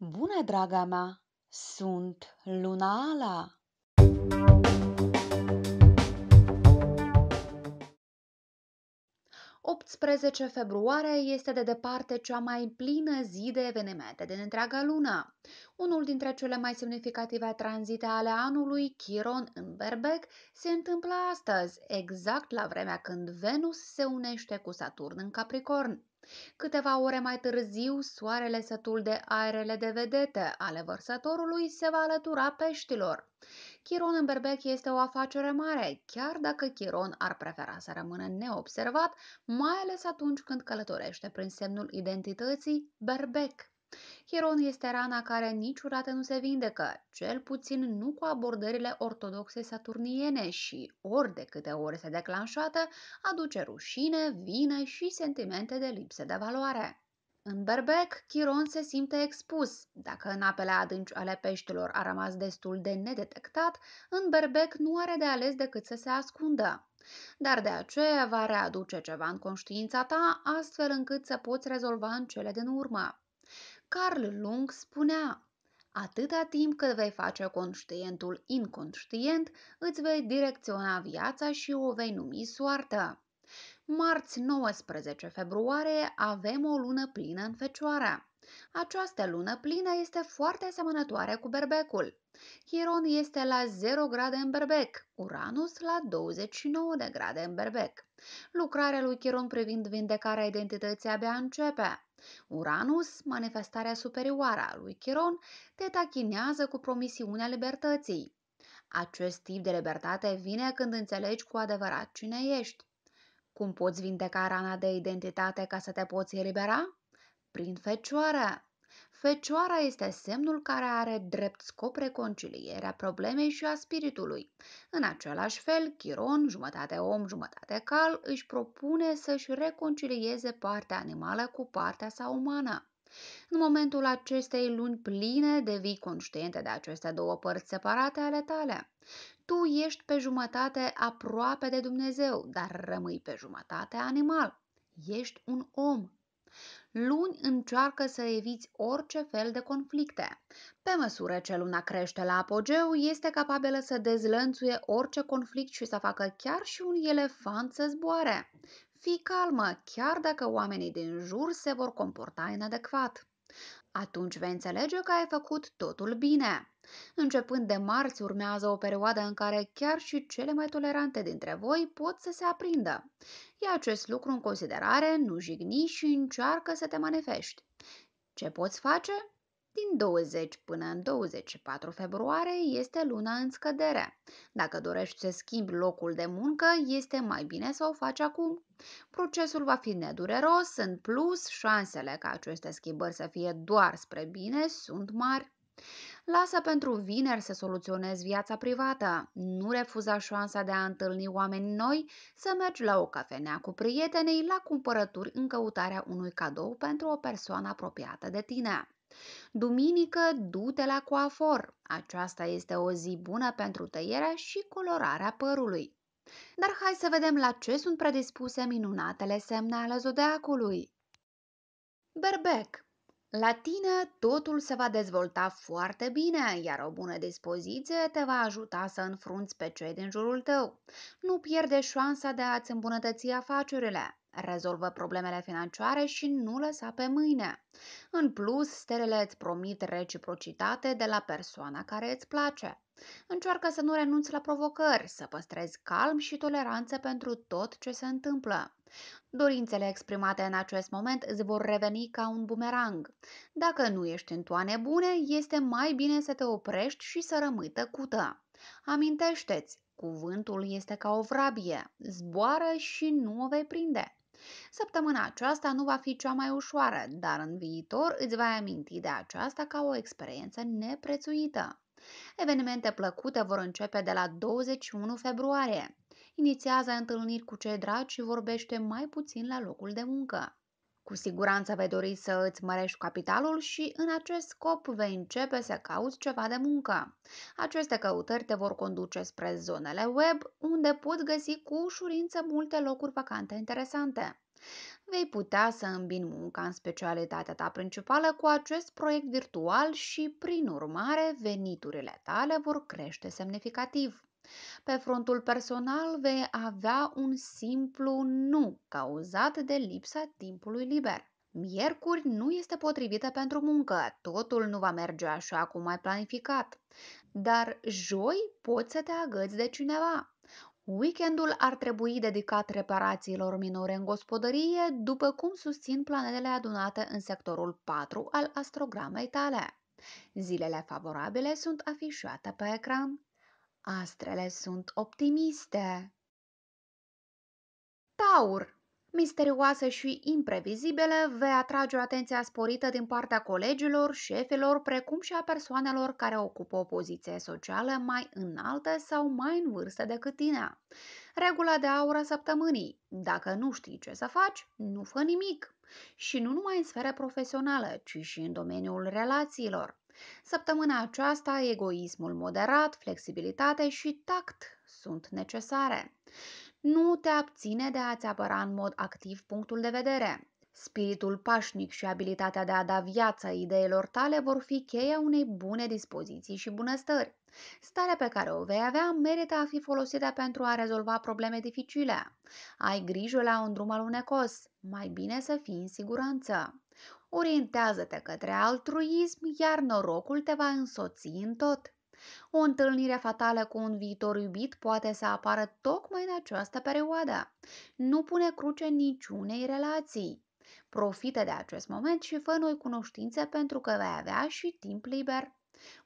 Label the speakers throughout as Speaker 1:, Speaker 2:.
Speaker 1: Bună, draga mea! Sunt Luna Ala! februarie este de departe cea mai plină zi de evenimente din întreaga lună. Unul dintre cele mai semnificative tranzite ale anului, Chiron în Berbec, se întâmplă astăzi, exact la vremea când Venus se unește cu Saturn în Capricorn. Câteva ore mai târziu, soarele sătul de aerele de vedete ale vărsătorului se va alătura peștilor. Chiron în berbec este o afacere mare, chiar dacă Chiron ar prefera să rămână neobservat, mai ales atunci când călătorește prin semnul identității berbec. Chiron este rana care niciodată nu se vindecă, cel puțin nu cu abordările ortodoxe saturniene și, ori de câte ori se declanșată, aduce rușine, vină și sentimente de lipsă de valoare. În berbec, Chiron se simte expus. Dacă în apele adânci ale peștilor a rămas destul de nedetectat, în berbec nu are de ales decât să se ascundă. Dar de aceea va readuce ceva în conștiința ta, astfel încât să poți rezolva în cele din urmă. Carl Jung spunea, atâta timp cât vei face conștientul inconștient, îți vei direcționa viața și o vei numi soartă. Marți 19 februarie avem o lună plină în fecioară. Această lună plină este foarte asemănătoare cu berbecul. Chiron este la 0 grade în berbec, Uranus la 29 de grade în berbec. Lucrarea lui Chiron privind vindecarea identității abia începe. Uranus, manifestarea superioară a lui Chiron, te tachinează cu promisiunea libertății. Acest tip de libertate vine când înțelegi cu adevărat cine ești. Cum poți vindeca rana de identitate ca să te poți elibera? Prin fecioară. Fecioara este semnul care are drept scop reconcilierea problemei și a spiritului. În același fel, Chiron, jumătate om, jumătate cal, își propune să-și reconcilieze partea animală cu partea sa umană. În momentul acestei luni pline, devii conștientă de aceste două părți separate ale tale. Tu ești pe jumătate aproape de Dumnezeu, dar rămâi pe jumătate animal. Ești un om Luni încearcă să eviți orice fel de conflicte. Pe măsură ce luna crește la apogeu, este capabilă să dezlănțuie orice conflict și să facă chiar și un elefant să zboare. Fii calmă, chiar dacă oamenii din jur se vor comporta inadecvat. Atunci vei înțelege că ai făcut totul bine. Începând de marți urmează o perioadă în care chiar și cele mai tolerante dintre voi pot să se aprindă. Ia acest lucru în considerare, nu jigni și încearcă să te manifesti. Ce poți face? Din 20 până în 24 februarie este luna în scădere. Dacă dorești să schimbi locul de muncă, este mai bine să o faci acum. Procesul va fi nedureros, în plus șansele ca aceste schimbări să fie doar spre bine sunt mari. Lasă pentru vineri să soluționezi viața privată. Nu refuza șansa de a întâlni oameni noi, să mergi la o cafenea cu prietenii, la cumpărături în căutarea unui cadou pentru o persoană apropiată de tine. Duminică, du-te la coafor. Aceasta este o zi bună pentru tăierea și colorarea părului. Dar hai să vedem la ce sunt predispuse minunatele semne ale zodeacului. Berbec la tine totul se va dezvolta foarte bine, iar o bună dispoziție te va ajuta să înfrunți pe cei din jurul tău. Nu pierde șansa de a-ți îmbunătăți afacerile. Rezolvă problemele financiare și nu lăsa pe mâine. În plus, stelele îți promit reciprocitate de la persoana care îți place. Încearcă să nu renunți la provocări, să păstrezi calm și toleranță pentru tot ce se întâmplă. Dorințele exprimate în acest moment îți vor reveni ca un bumerang. Dacă nu ești în toane bune, este mai bine să te oprești și să rămâi tăcută. Amintește-ți, cuvântul este ca o vrabie, zboară și nu o vei prinde. Săptămâna aceasta nu va fi cea mai ușoară, dar în viitor îți vei aminti de aceasta ca o experiență neprețuită. Evenimente plăcute vor începe de la 21 februarie. Inițiază întâlniri cu cei dragi și vorbește mai puțin la locul de muncă. Cu siguranță vei dori să îți mărești capitalul și în acest scop vei începe să cauți ceva de muncă. Aceste căutări te vor conduce spre zonele web, unde poți găsi cu ușurință multe locuri vacante interesante. Vei putea să îmbin munca în specialitatea ta principală cu acest proiect virtual și, prin urmare, veniturile tale vor crește semnificativ. Pe frontul personal vei avea un simplu nu cauzat de lipsa timpului liber. Miercuri nu este potrivită pentru muncă, totul nu va merge așa cum ai planificat. Dar joi poți să te agăți de cineva. Weekendul ar trebui dedicat reparațiilor minore în gospodărie, după cum susțin planetele adunate în sectorul 4 al astrogramei tale. Zilele favorabile sunt afișate pe ecran. Astrele sunt optimiste. Taur misterioasă și imprevizibilă, vei atrage o atenție sporită din partea colegilor, șefilor, precum și a persoanelor care ocupă o poziție socială mai înaltă sau mai în vârstă decât tine. Regula de aur a săptămânii. Dacă nu știi ce să faci, nu fă nimic. Și nu numai în sfera profesională, ci și în domeniul relațiilor. Săptămâna aceasta, egoismul moderat, flexibilitate și tact sunt necesare. Nu te abține de a-ți apăra în mod activ punctul de vedere. Spiritul pașnic și abilitatea de a da viață ideilor tale vor fi cheia unei bune dispoziții și bunăstări. Starea pe care o vei avea merită a fi folosită pentru a rezolva probleme dificile. Ai grijă la un drum alunecos, mai bine să fii în siguranță. Orientează-te către altruism, iar norocul te va însoți în tot. O întâlnire fatală cu un viitor iubit poate să apară tocmai în această perioadă. Nu pune cruce niciunei relații. Profită de acest moment și fă noi cunoștințe pentru că vei avea și timp liber.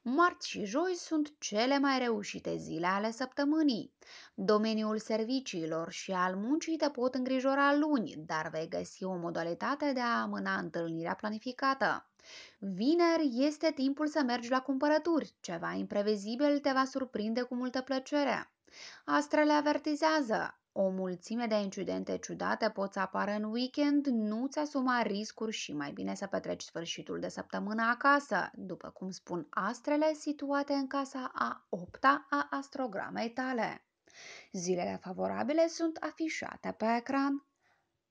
Speaker 1: Marți și joi sunt cele mai reușite zile ale săptămânii. Domeniul serviciilor și al muncii te pot îngrijora luni, dar vei găsi o modalitate de a amâna întâlnirea planificată. Vineri este timpul să mergi la cumpărături. Ceva imprevizibil te va surprinde cu multă plăcere. Astrele avertizează, o mulțime de incidente ciudate pot să apară în weekend, nu-ți asuma riscuri și mai bine să petreci sfârșitul de săptămână acasă, după cum spun astrele situate în casa a opta a astrogramei tale. Zilele favorabile sunt afișate pe ecran.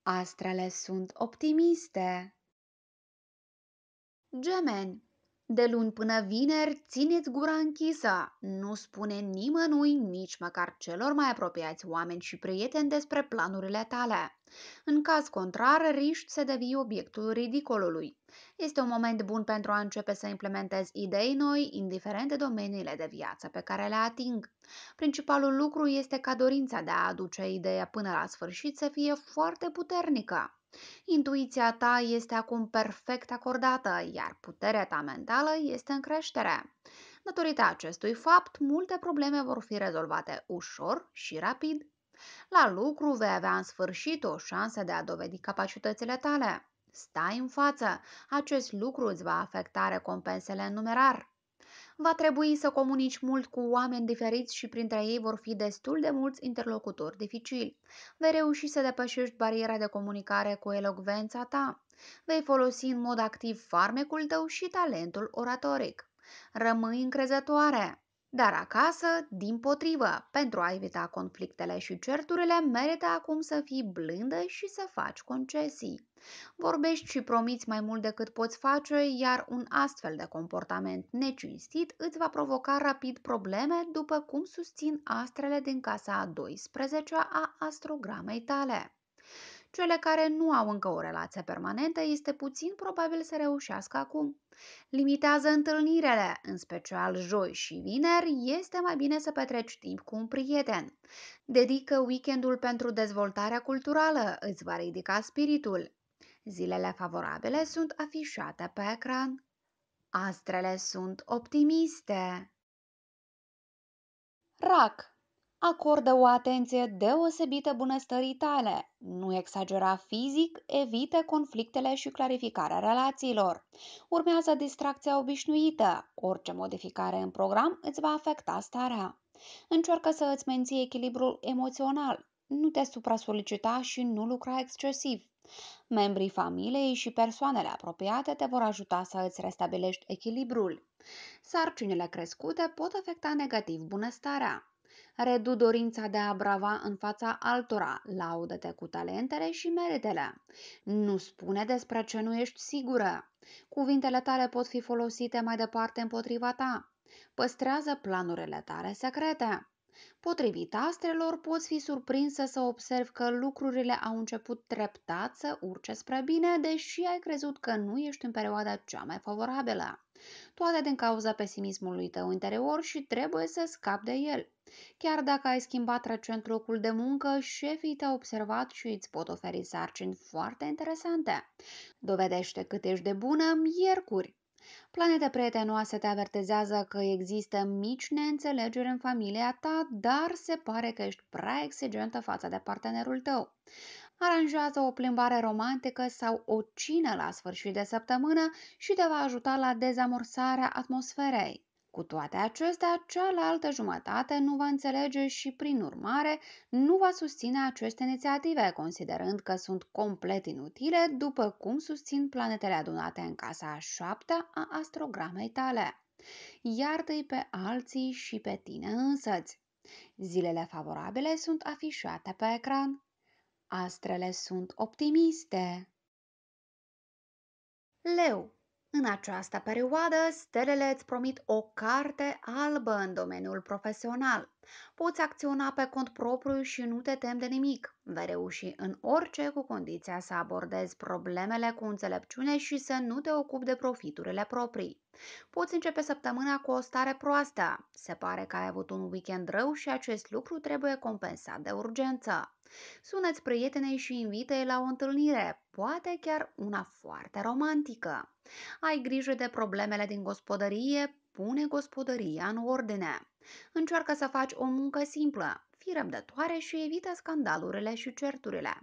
Speaker 1: Astrele sunt optimiste. Gemeni de luni până vineri, țineți gura închisă, nu spune nimănui, nici măcar celor mai apropiați oameni și prieteni despre planurile tale. În caz contrar, riști să devii obiectul ridicolului. Este un moment bun pentru a începe să implementezi idei noi, indiferent de domeniile de viață pe care le ating. Principalul lucru este ca dorința de a aduce ideea până la sfârșit să fie foarte puternică. Intuiția ta este acum perfect acordată, iar puterea ta mentală este în creștere. Datorită acestui fapt, multe probleme vor fi rezolvate ușor și rapid. La lucru vei avea în sfârșit o șansă de a dovedi capacitățile tale. Stai în față, acest lucru îți va afecta recompensele în numerar. Va trebui să comunici mult cu oameni diferiți și printre ei vor fi destul de mulți interlocutori dificili. Vei reuși să depășești bariera de comunicare cu elocvența ta. Vei folosi în mod activ farmecul tău și talentul oratoric. Rămâi încrezătoare! Dar acasă, din potrivă, pentru a evita conflictele și certurile, merită acum să fii blândă și să faci concesii. Vorbești și promiți mai mult decât poți face, iar un astfel de comportament necinstit îți va provoca rapid probleme, după cum susțin astrele din casa a 12-a a astrogramei tale. Cele care nu au încă o relație permanentă este puțin probabil să reușească acum. Limitează întâlnirile, în special joi și vineri, este mai bine să petreci timp cu un prieten. Dedică weekendul pentru dezvoltarea culturală, îți va ridica spiritul. Zilele favorabile sunt afișate pe ecran. Astrele sunt optimiste. Rac Acordă o atenție deosebită bunăstării tale. Nu exagera fizic, evită conflictele și clarificarea relațiilor. Urmează distracția obișnuită. Orice modificare în program îți va afecta starea. Încearcă să îți menții echilibrul emoțional. Nu te supra-solicita și nu lucra excesiv. Membrii familiei și persoanele apropiate te vor ajuta să îți restabilești echilibrul. Sarcinile crescute pot afecta negativ bunăstarea redu dorința de a brava în fața altora, laudă-te cu talentele și meritele. Nu spune despre ce nu ești sigură. Cuvintele tale pot fi folosite mai departe împotriva ta. Păstrează planurile tale secrete. Potrivit astrelor, poți fi surprinsă să observi că lucrurile au început treptat să urce spre bine, deși ai crezut că nu ești în perioada cea mai favorabilă. Toate din cauza pesimismului tău interior și trebuie să scapi de el. Chiar dacă ai schimbat recent locul de muncă, șefii te-au observat și îți pot oferi sarcini foarte interesante. Dovedește cât ești de bună miercuri. Planete prietenoase te avertizează că există mici neînțelegeri în familia ta, dar se pare că ești prea exigentă față de partenerul tău. Aranjează o plimbare romantică sau o cină la sfârșit de săptămână și te va ajuta la dezamorsarea atmosferei. Cu toate acestea, cealaltă jumătate nu va înțelege și, prin urmare, nu va susține aceste inițiative, considerând că sunt complet inutile, după cum susțin planetele adunate în casa a șaptea a astrogramei tale. Iartă-i pe alții și pe tine însăți. Zilele favorabile sunt afișate pe ecran. Astrele sunt optimiste. Leu în această perioadă, stelele îți promit o carte albă în domeniul profesional. Poți acționa pe cont propriu și nu te tem de nimic. Vei reuși în orice cu condiția să abordezi problemele cu înțelepciune și să nu te ocupi de profiturile proprii. Poți începe săptămâna cu o stare proastă. Se pare că ai avut un weekend rău și acest lucru trebuie compensat de urgență. Sunați prietenei și invite la o întâlnire, poate chiar una foarte romantică. Ai grijă de problemele din gospodărie, pune gospodăria în ordine. Încearcă să faci o muncă simplă, fi răbdătoare și evită scandalurile și certurile.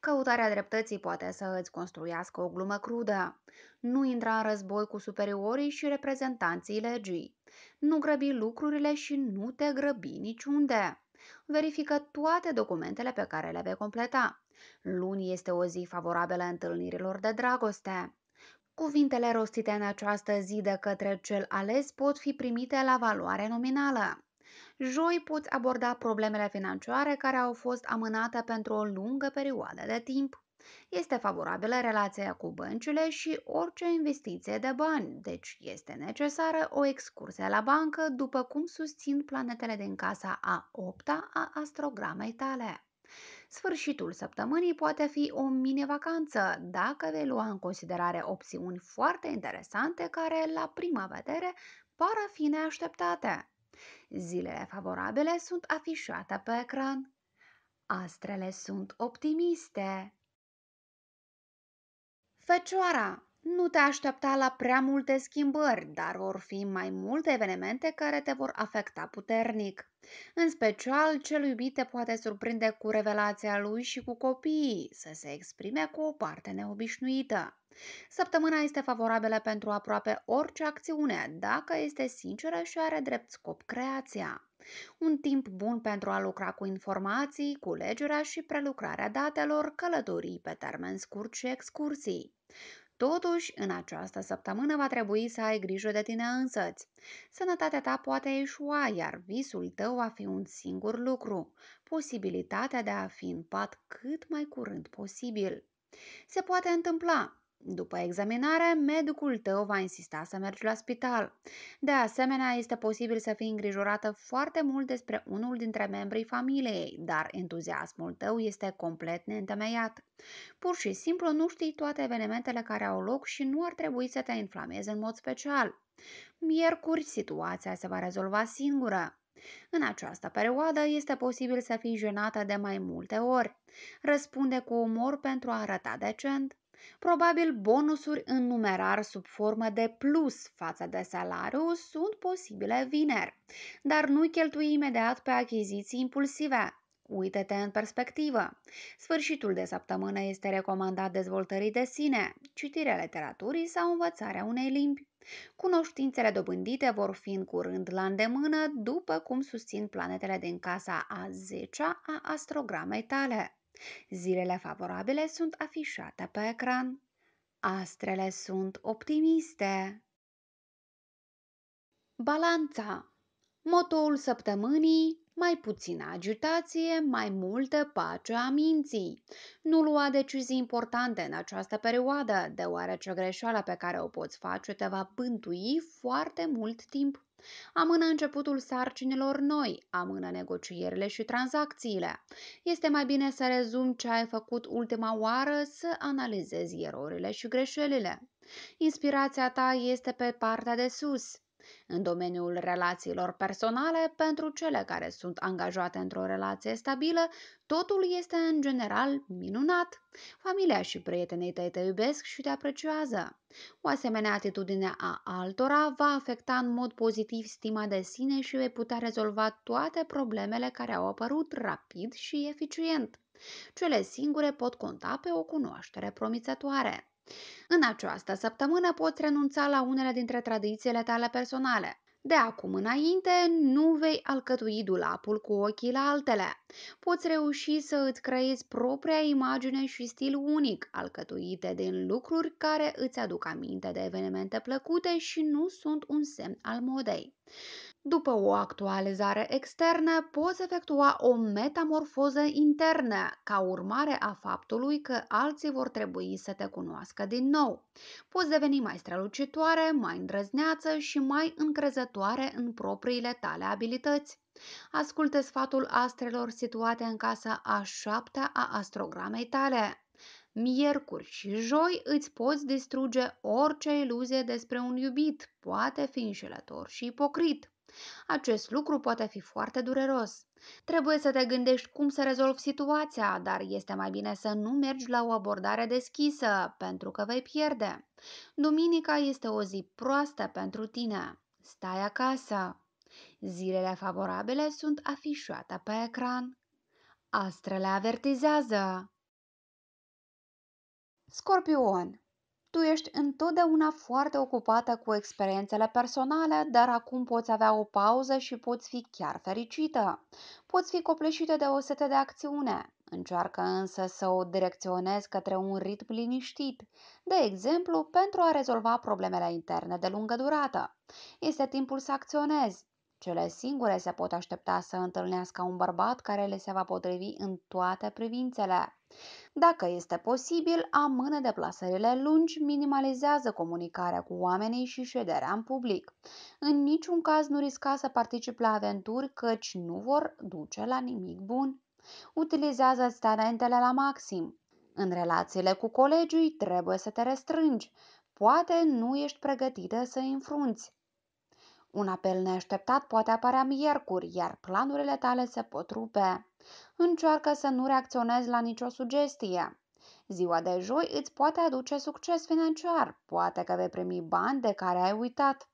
Speaker 1: Căutarea dreptății poate să îți construiască o glumă crudă. Nu intra în război cu superiorii și reprezentanții legii. Nu grăbi lucrurile și nu te grăbi niciunde verifică toate documentele pe care le vei completa. Luni este o zi favorabilă întâlnirilor de dragoste. Cuvintele rostite în această zi de către cel ales pot fi primite la valoare nominală. Joi poți aborda problemele financiare care au fost amânate pentru o lungă perioadă de timp. Este favorabilă relația cu băncile și orice investiție de bani, deci este necesară o excursie la bancă, după cum susțin planetele din casa a 8-a a astrogramei tale. Sfârșitul săptămânii poate fi o mini-vacanță dacă vei lua în considerare opțiuni foarte interesante care, la prima vedere, par a fi neașteptate. Zilele favorabile sunt afișate pe ecran. Astrele sunt optimiste. Fecioara, nu te aștepta la prea multe schimbări, dar vor fi mai multe evenimente care te vor afecta puternic. În special, cel iubit te poate surprinde cu revelația lui și cu copiii, să se exprime cu o parte neobișnuită. Săptămâna este favorabilă pentru aproape orice acțiune, dacă este sinceră și are drept scop creația. Un timp bun pentru a lucra cu informații, culegerea și prelucrarea datelor, călătorii pe termen scurt și excursii. Totuși, în această săptămână va trebui să ai grijă de tine însăți. Sănătatea ta poate eșua, iar visul tău va fi un singur lucru, posibilitatea de a fi în pat cât mai curând posibil. Se poate întâmpla după examinare, medicul tău va insista să mergi la spital. De asemenea, este posibil să fii îngrijorată foarte mult despre unul dintre membrii familiei, dar entuziasmul tău este complet neîntemeiat. Pur și simplu nu știi toate evenimentele care au loc și nu ar trebui să te inflameze în mod special. Miercuri, situația se va rezolva singură. În această perioadă este posibil să fii jenată de mai multe ori. Răspunde cu umor pentru a arăta decent Probabil bonusuri în numerar sub formă de plus față de salariu sunt posibile vineri, dar nu cheltui imediat pe achiziții impulsive, Uită-te în perspectivă. Sfârșitul de săptămână este recomandat dezvoltării de sine, citirea literaturii sau învățarea unei limbi. Cunoștințele dobândite vor fi în curând la îndemână, după cum susțin planetele din casa a 10-a a astrogramei tale. Zilele favorabile sunt afișate pe ecran. Astrele sunt optimiste. Balanța Motoul săptămânii mai puțină agitație, mai multă pace a minții. Nu lua decizii importante în această perioadă, deoarece greșeala pe care o poți face te va pântui foarte mult timp. Amână începutul sarcinilor noi, amână negocierile și tranzacțiile. Este mai bine să rezum ce ai făcut ultima oară, să analizezi erorile și greșelile. Inspirația ta este pe partea de sus. În domeniul relațiilor personale, pentru cele care sunt angajate într-o relație stabilă, totul este în general minunat. Familia și prietenii tăi te iubesc și te apreciază. O asemenea atitudine a altora va afecta în mod pozitiv stima de sine și vei putea rezolva toate problemele care au apărut rapid și eficient. Cele singure pot conta pe o cunoaștere promițătoare. În această săptămână poți renunța la unele dintre tradițiile tale personale. De acum înainte, nu vei alcătui dulapul cu ochii la altele. Poți reuși să îți creezi propria imagine și stil unic, alcătuite din lucruri care îți aduc aminte de evenimente plăcute și nu sunt un semn al modei. După o actualizare externă, poți efectua o metamorfoză internă ca urmare a faptului că alții vor trebui să te cunoască din nou. Poți deveni mai strălucitoare, mai îndrăzneață și mai încrezătoare în propriile tale abilități. Ascultă sfatul astrelor situate în casa a șaptea a astrogramei tale. Miercuri și joi îți poți distruge orice iluzie despre un iubit, poate fi înșelător și ipocrit. Acest lucru poate fi foarte dureros. Trebuie să te gândești cum să rezolvi situația, dar este mai bine să nu mergi la o abordare deschisă, pentru că vei pierde. Duminica este o zi proastă pentru tine. Stai acasă. Zilele favorabile sunt afișate pe ecran. Astrele avertizează. Scorpion tu ești întotdeauna foarte ocupată cu experiențele personale, dar acum poți avea o pauză și poți fi chiar fericită. Poți fi copleșită de o sete de acțiune. Încearcă însă să o direcționezi către un ritm liniștit, de exemplu pentru a rezolva problemele interne de lungă durată. Este timpul să acționezi. Cele singure se pot aștepta să întâlnească un bărbat care le se va potrivi în toate privințele. Dacă este posibil, amână deplasările lungi, minimalizează comunicarea cu oamenii și șederea în public. În niciun caz nu risca să participi la aventuri, căci nu vor duce la nimic bun. Utilizează talentele la maxim. În relațiile cu colegii trebuie să te restrângi. Poate nu ești pregătită să îi înfrunți. Un apel neașteptat poate apărea miercuri, iar planurile tale se pot rupe. Încearcă să nu reacționezi la nicio sugestie. Ziua de joi îți poate aduce succes financiar, poate că vei primi bani de care ai uitat.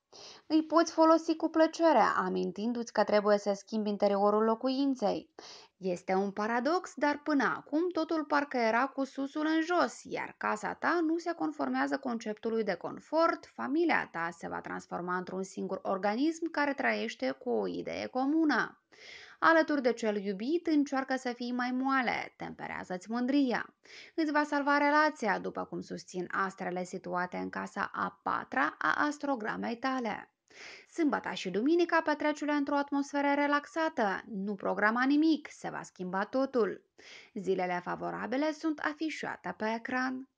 Speaker 1: Îi poți folosi cu plăcere, amintindu-ți că trebuie să schimbi interiorul locuinței. Este un paradox, dar până acum totul parcă era cu susul în jos, iar casa ta nu se conformează conceptului de confort, familia ta se va transforma într-un singur organism care trăiește cu o idee comună. Alături de cel iubit, încearcă să fii mai moale, temperează-ți mândria. Îți va salva relația, după cum susțin astrele situate în casa a patra a astrogramei tale. Sâmbata și duminica petrecerile într-o atmosferă relaxată, nu programa nimic, se va schimba totul. Zilele favorabile sunt afișate pe ecran.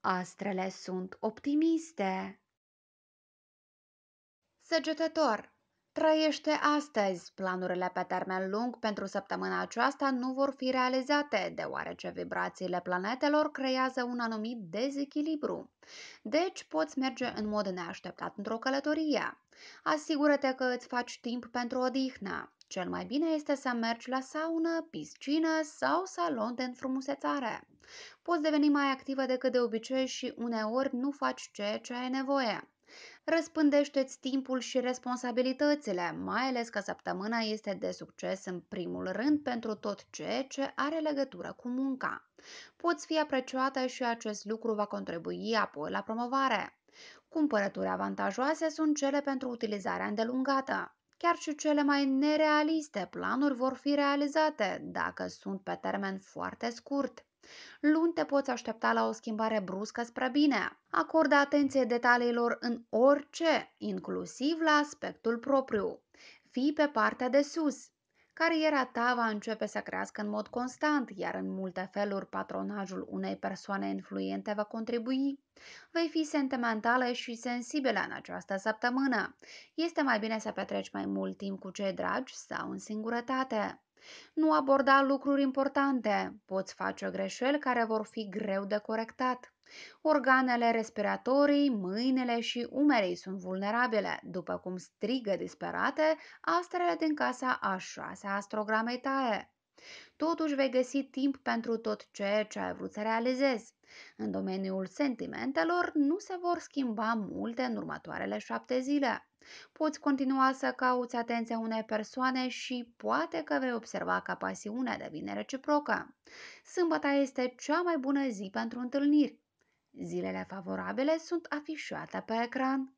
Speaker 1: Astrele sunt optimiste. Săgetător Trăiește astăzi! Planurile pe termen lung pentru săptămâna aceasta nu vor fi realizate, deoarece vibrațiile planetelor creează un anumit dezechilibru. Deci poți merge în mod neașteptat într-o călătorie. Asigură-te că îți faci timp pentru odihnă. Cel mai bine este să mergi la saună, piscină sau salon de înfrumusețare. Poți deveni mai activă decât de obicei și uneori nu faci ceea ce ai nevoie. Răspândește-ți timpul și responsabilitățile, mai ales că săptămâna este de succes în primul rând pentru tot ceea ce are legătură cu munca. Poți fi apreciată și acest lucru va contribui apoi la promovare. Cumpărături avantajoase sunt cele pentru utilizarea îndelungată. Chiar și cele mai nerealiste planuri vor fi realizate dacă sunt pe termen foarte scurt. Luni te poți aștepta la o schimbare bruscă spre bine. Acordă atenție detaliilor în orice, inclusiv la aspectul propriu. Fii pe partea de sus. Cariera ta va începe să crească în mod constant, iar în multe feluri patronajul unei persoane influente va contribui. Vei fi sentimentală și sensibilă în această săptămână. Este mai bine să petreci mai mult timp cu cei dragi sau în singurătate. Nu aborda lucruri importante, poți face greșeli care vor fi greu de corectat. Organele respiratorii, mâinile și umerii sunt vulnerabile, după cum strigă disperate astrele din casa a șasea astrogramei tale. Totuși vei găsi timp pentru tot ceea ce ai vrut să realizezi. În domeniul sentimentelor nu se vor schimba multe în următoarele șapte zile. Poți continua să cauți atenția unei persoane și poate că vei observa că pasiunea devine reciprocă. Sâmbăta este cea mai bună zi pentru întâlniri. Zilele favorabile sunt afișate pe ecran.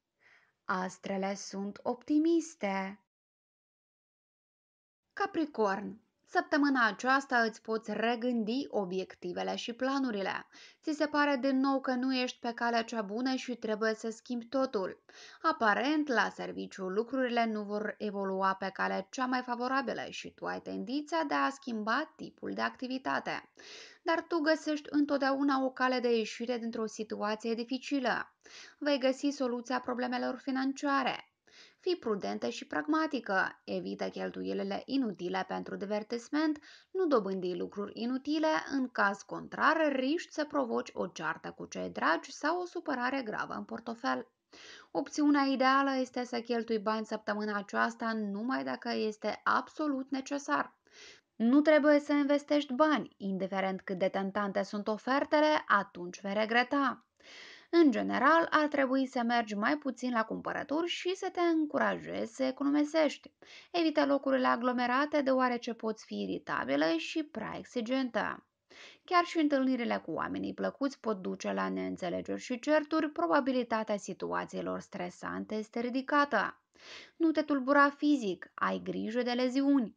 Speaker 1: Astrele sunt optimiste. Capricorn Săptămâna aceasta îți poți regândi obiectivele și planurile. Ți se pare din nou că nu ești pe calea cea bună și trebuie să schimbi totul. Aparent, la serviciu, lucrurile nu vor evolua pe calea cea mai favorabilă și tu ai tendința de a schimba tipul de activitate. Dar tu găsești întotdeauna o cale de ieșire dintr-o situație dificilă. Vei găsi soluția problemelor financiare, Fii prudentă și pragmatică, evită cheltuielile inutile pentru divertisment, nu dobândi lucruri inutile, în caz contrar riști să provoci o ceartă cu cei dragi sau o supărare gravă în portofel. Opțiunea ideală este să cheltui bani săptămâna aceasta numai dacă este absolut necesar. Nu trebuie să investești bani, indiferent cât de tentante sunt ofertele, atunci vei regreta. În general, ar trebui să mergi mai puțin la cumpărături și să te încurajezi să economisești. Evită locurile aglomerate deoarece poți fi iritabilă și prea exigentă. Chiar și întâlnirile cu oamenii plăcuți pot duce la neînțelegeri și certuri, probabilitatea situațiilor stresante este ridicată. Nu te tulbura fizic, ai grijă de leziuni.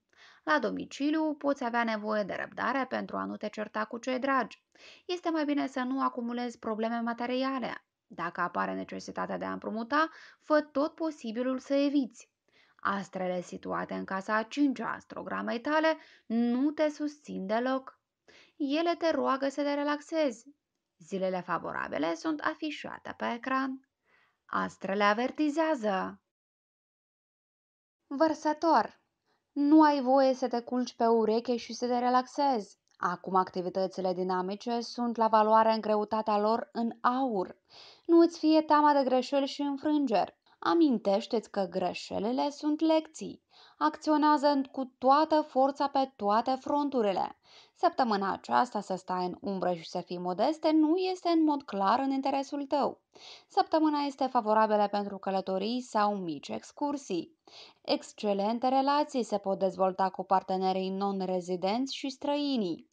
Speaker 1: La domiciliu poți avea nevoie de răbdare pentru a nu te certa cu cei dragi. Este mai bine să nu acumulezi probleme materiale. Dacă apare necesitatea de a împrumuta, fă tot posibilul să eviți. Astrele situate în casa a cincea astrogramei tale nu te susțin deloc. Ele te roagă să te relaxezi. Zilele favorabile sunt afișate pe ecran. Astrele avertizează. Vărsător nu ai voie să te culci pe ureche și să te relaxezi. Acum activitățile dinamice sunt la valoare în greutatea lor în aur. Nu îți fie teama de greșeli și înfrângeri. Amintește-ți că greșelile sunt lecții. Acționează cu toată forța pe toate fronturile. Săptămâna aceasta să stai în umbră și să fii modeste nu este în mod clar în interesul tău. Săptămâna este favorabilă pentru călătorii sau mici excursii. Excelente relații se pot dezvolta cu partenerii non-rezidenți și străinii.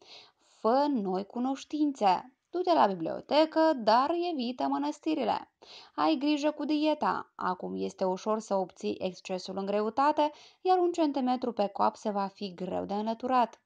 Speaker 1: Fă noi cunoștințe. Du-te la bibliotecă, dar evită mănăstirile. Ai grijă cu dieta. Acum este ușor să obții excesul în greutate, iar un centimetru pe se va fi greu de înlăturat.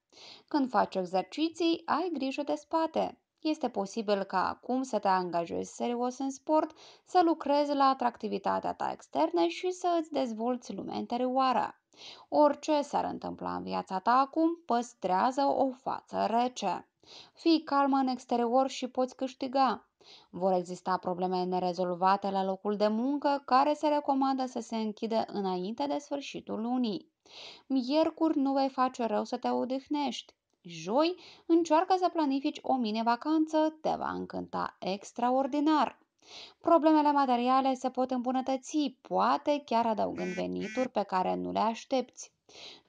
Speaker 1: Când faci exerciții, ai grijă de spate. Este posibil ca acum să te angajezi serios în sport, să lucrezi la atractivitatea ta externă și să îți dezvolți lumea interioară. Orice s-ar întâmpla în viața ta acum, păstrează o față rece. Fii calmă în exterior și poți câștiga. Vor exista probleme nerezolvate la locul de muncă care se recomandă să se închidă înainte de sfârșitul lunii. Miercuri nu vei face rău să te odihnești. Joi, încearcă să planifici o mini-vacanță, te va încânta extraordinar. Problemele materiale se pot îmbunătăți, poate chiar adăugând venituri pe care nu le aștepți.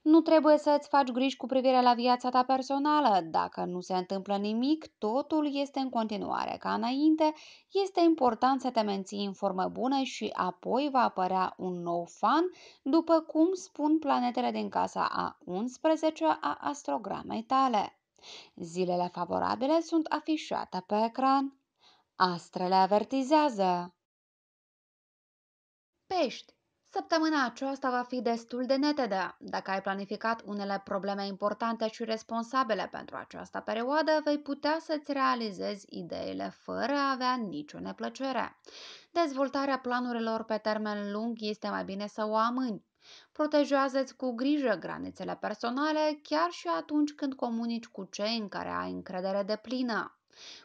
Speaker 1: Nu trebuie să-ți faci griji cu privire la viața ta personală. Dacă nu se întâmplă nimic, totul este în continuare ca înainte. Este important să te menții în formă bună și apoi va apărea un nou fan, după cum spun planetele din casa a 11 a astrogramei tale. Zilele favorabile sunt afișate pe ecran. Astrele avertizează. Pești Săptămâna aceasta va fi destul de netedă. Dacă ai planificat unele probleme importante și responsabile pentru această perioadă, vei putea să-ți realizezi ideile fără a avea nicio neplăcere. Dezvoltarea planurilor pe termen lung este mai bine să o amâni. Protejează-ți cu grijă granițele personale chiar și atunci când comunici cu cei în care ai încredere de plină.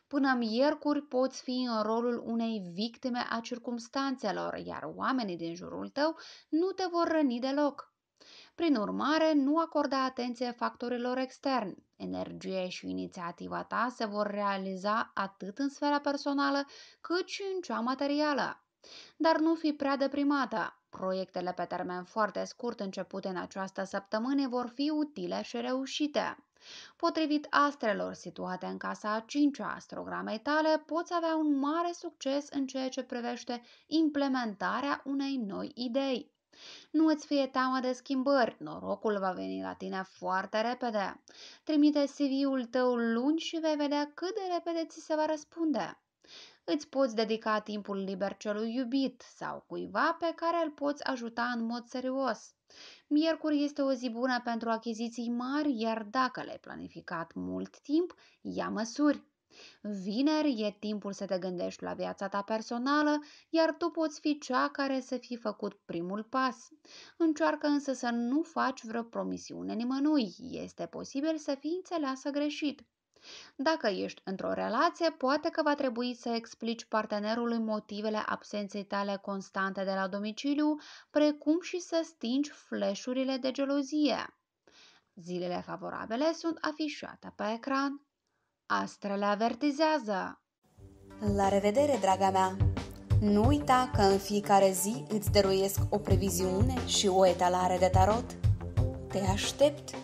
Speaker 1: Până miercuri poți fi în rolul unei victime a circumstanțelor, iar oamenii din jurul tău nu te vor răni deloc. Prin urmare, nu acorda atenție factorilor externi. Energie și inițiativa ta se vor realiza atât în sfera personală cât și în cea materială. Dar nu fi prea deprimată. Proiectele pe termen foarte scurt începute în această săptămână vor fi utile și reușite. Potrivit astrelor situate în casa a cincea astrogramei tale, poți avea un mare succes în ceea ce privește implementarea unei noi idei. Nu îți fie teamă de schimbări, norocul va veni la tine foarte repede. Trimite CV-ul tău luni și vei vedea cât de repede ți se va răspunde. Îți poți dedica timpul liber celui iubit sau cuiva pe care îl poți ajuta în mod serios. Miercuri este o zi bună pentru achiziții mari, iar dacă le-ai planificat mult timp, ia măsuri. Vineri e timpul să te gândești la viața ta personală, iar tu poți fi cea care să fi făcut primul pas. Încearcă însă să nu faci vreo promisiune nimănui, este posibil să fii înțeleasă greșit. Dacă ești într-o relație, poate că va trebui să explici partenerului motivele absenței tale constante de la domiciliu, precum și să stingi fleșurile de gelozie. Zilele favorabile sunt afișate pe ecran. Astrele avertizează. La revedere, draga mea! Nu uita că în fiecare zi îți dăruiesc o previziune și o etalare de tarot. Te aștept!